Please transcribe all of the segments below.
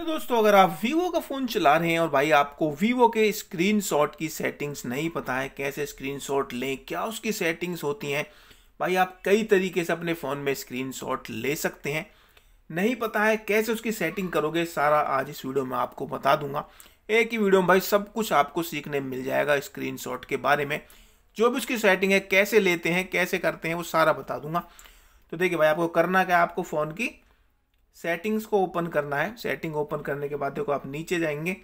तो दोस्तों अगर आप वीवो का फ़ोन चला रहे हैं और भाई आपको वीवो के स्क्रीन शॉट की सेटिंग्स नहीं पता है कैसे स्क्रीन शॉट लें क्या उसकी सेटिंग्स होती हैं भाई आप कई तरीके से अपने फ़ोन में स्क्रीन शॉट ले सकते हैं नहीं पता है कैसे उसकी सेटिंग करोगे सारा आज इस वीडियो में आपको बता दूंगा एक ही वीडियो में भाई सब कुछ आपको सीखने मिल जाएगा स्क्रीन के बारे में जो भी उसकी सेटिंग है कैसे लेते हैं कैसे करते हैं वो सारा बता दूंगा तो देखिए भाई आपको करना क्या आपको फ़ोन की सेटिंग्स को ओपन करना है सेटिंग ओपन करने के बाद देखो आप नीचे जाएंगे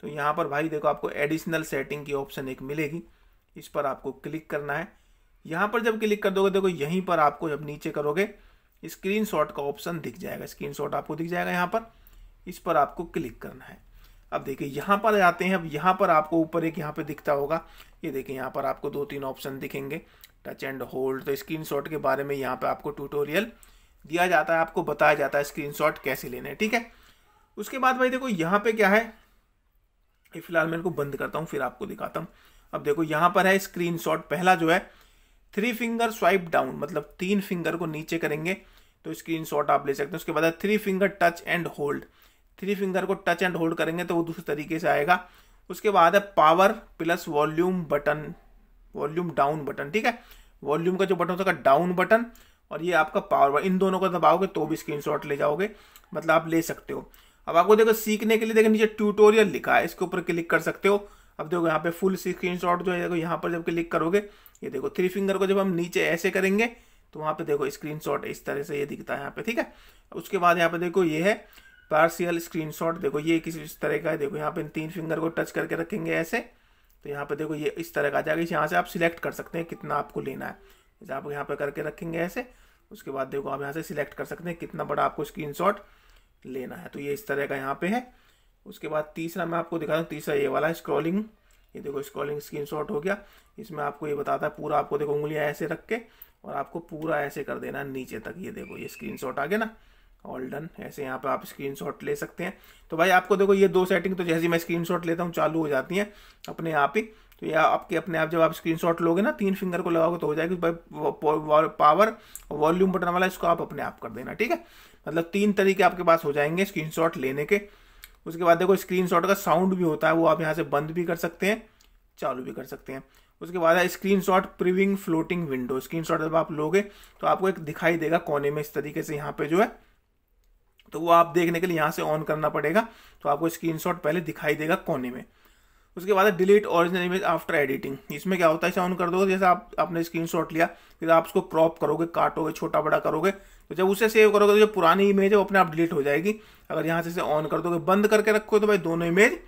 तो यहाँ पर भाई देखो आपको एडिशनल सेटिंग की ऑप्शन एक मिलेगी इस पर आपको क्लिक करना है यहाँ पर जब क्लिक कर दोगे देखो यहीं पर आपको जब नीचे करोगे स्क्रीन का ऑप्शन दिख जाएगा स्क्रीन आपको दिख जाएगा यहाँ पर इस पर आपको क्लिक करना है अब देखिए यहाँ पर आते हैं अब यहाँ पर आपको ऊपर एक यहाँ पे दिखता होगा ये यह देखिए यहाँ पर आपको दो तीन ऑप्शन दिखेंगे टच एंड होल्ड तो स्क्रीनशॉट के बारे में यहाँ पे आपको ट्यूटोरियल दिया जाता है आपको बताया जाता है स्क्रीनशॉट कैसे लेने ठीक है उसके बाद भाई देखो यहाँ पे क्या है ये फिलहाल मैं इनको बंद करता हूँ फिर आपको दिखाता हूँ अब देखो यहाँ पर है शॉट पहला जो है थ्री फिंगर स्वाइप डाउन मतलब तीन फिंगर को नीचे करेंगे तो शॉट आप ले सकते हैं उसके बाद है three finger touch and hold three finger को टच एंड होल्ड करेंगे तो वो दूसरे तरीके से आएगा उसके बाद है power plus volume button volume down button ठीक है वॉल्यूम का जो बटन होता है डाउन बटन और ये आपका पावर इन दोनों को दबाओगे तो भी स्क्रीन ले जाओगे मतलब आप ले सकते हो अब आपको देखो सीखने के लिए देखो नीचे ट्यूटोरियल लिखा है इसके ऊपर क्लिक कर सकते हो अब देखो यहाँ पे फुल स्क्रीन शॉट जो है देखो यहाँ पर जब क्लिक करोगे ये देखो थ्री फिंगर को जब हम नीचे ऐसे करेंगे तो वहाँ पे देखो स्क्रीन शॉट इस तरह से ये दिखता है यहाँ पे ठीक है उसके बाद यहाँ पे देखो ये है पार्सियल स्क्रीन शॉट देखो ये किसी इस तरह का है देखो यहाँ पे तीन फिंगर को टच करके रखेंगे ऐसे तो यहाँ पे देखो ये इस तरह का आ जाएगा यहाँ से आप सिलेक्ट कर सकते हैं कितना आपको लेना है आप यहाँ पर करके रखेंगे ऐसे उसके बाद देखो आप यहाँ से सिलेक्ट कर सकते हैं कितना बड़ा आपको स्क्रीन लेना है तो ये इस तरह का यहाँ पे है उसके बाद तीसरा मैं आपको दिखा दूँ तीसरा ये वाला स्क्रॉलिंग ये देखो स्क्रॉलिंग स्क्रीन हो गया इसमें आपको ये बताता है पूरा आपको देखो उंगलियाँ ऐसे रख के और आपको पूरा ऐसे कर देना नीचे तक ये देखो ये स्क्रीन आ गया ना ऑल डन ऐसे यहाँ पे आप स्क्रीनशॉट ले सकते हैं तो भाई आपको देखो ये दो सेटिंग तो जैसे मैं स्क्रीनशॉट लेता हूँ चालू हो जाती हैं अपने आप ही तो या आपके अपने आप जब आप स्क्रीनशॉट लोगे ना तीन फिंगर को लगाओगे तो हो जाएगी भाई पावर वॉल्यूम बटन वाला इसको आप अपने आप कर देना ठीक है मतलब तीन तरीके आपके पास हो जाएंगे स्क्रीन लेने के उसके बाद देखो स्क्रीन का साउंड भी होता है वो आप यहाँ से बंद भी कर सकते हैं चालू भी कर सकते हैं उसके बाद है स्क्रीन शॉट प्रिविंग फ्लोटिंग विंडो स्क्रीन शॉट जब आप लोगे तो आपको एक दिखाई देगा कोने में इस तरीके से यहाँ पे जो है तो वो आप देखने के लिए यहाँ से ऑन करना पड़ेगा तो आपको स्क्रीन पहले दिखाई देगा कोने में उसके बाद delete original image after editing इसमें क्या होता है इसे ऑन कर दोगे जैसे आप आपने शॉट लिया फिर आप उसको क्रॉप करोगे काटोगे छोटा बड़ा करोगे तो जब उसे सेव करोगे तो जो पुरानी इमेज है वो अपने आप डिलीट हो जाएगी अगर यहाँ से इसे ऑन कर दोगे बंद करके रखोगे तो भाई दोनों इमेज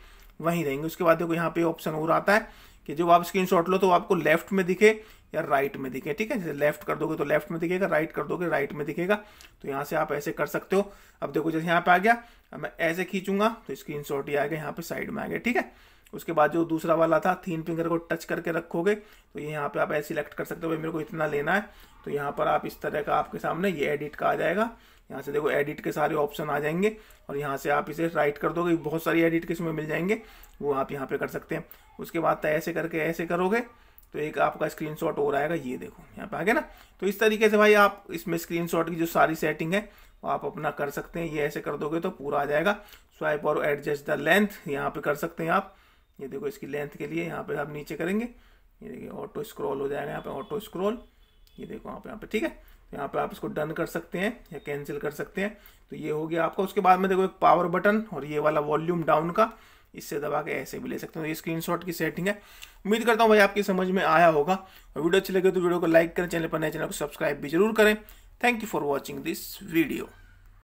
वहीं रहेंगे उसके बाद देखो यहाँ पे ऑप्शन और आता है कि जब आप स्क्रीन लो तो आपको लेफ्ट में दिखे या राइट में दिखे ठीक है जैसे लेफ्ट कर दोगे तो लेफ्ट में दिखेगा राइट कर दोगे राइट में दिखेगा तो यहाँ से आप ऐसे कर सकते हो अब देखो जैसे यहाँ पे आ गया अब मैं ऐसे खींचूंगा तो स्क्रीन शॉट ही आ गया यहाँ पे साइड में आ गया ठीक है उसके बाद जो दूसरा वाला था थीन फिंगर को टच करके रखोगे तो ये यहाँ पे आप ऐसे सिलेक्ट कर सकते हो भाई मेरे को इतना लेना है तो यहाँ पर आप इस तरह का आपके सामने ये एडिट का आ जाएगा यहाँ से देखो एडिट के सारे ऑप्शन आ जाएंगे और यहाँ से आप इसे राइट कर दोगे बहुत सारी एडिट के इसमें मिल जाएंगे वो आप यहाँ पे कर सकते हैं उसके बाद ऐसे करके ऐसे करोगे तो एक आपका स्क्रीनशॉट और आएगा ये देखो यहाँ पे आ गया ना तो इस तरीके से भाई आप इसमें स्क्रीनशॉट की जो सारी सेटिंग है वो आप अपना कर सकते हैं ये ऐसे कर दोगे तो पूरा आ जाएगा स्वाइप और एडजस्ट द लेंथ यहाँ पे कर सकते हैं आप ये देखो इसकी लेंथ के लिए यहाँ पे आप नीचे करेंगे ये देखिए ऑटो स्क्रॉल हो जाएगा यहाँ पे ऑटो स्क्रॉल ये देखो आप यहाँ पे ठीक है तो यहाँ पे आप इसको डन कर सकते हैं या कैंसिल कर सकते हैं तो ये हो गया आपका उसके बाद में देखो एक पावर बटन और ये वाला वॉल्यूम डाउन का इससे दबा के ऐसे भी ले सकते हो ये स्क्रीन की सेटिंग है उम्मीद करता हूँ भाई आपकी समझ में आया होगा और वीडियो अच्छी लगे तो वीडियो को लाइक करें चैनल पर नए चैनल को सब्सक्राइब भी जरूर करें thank you for watching this video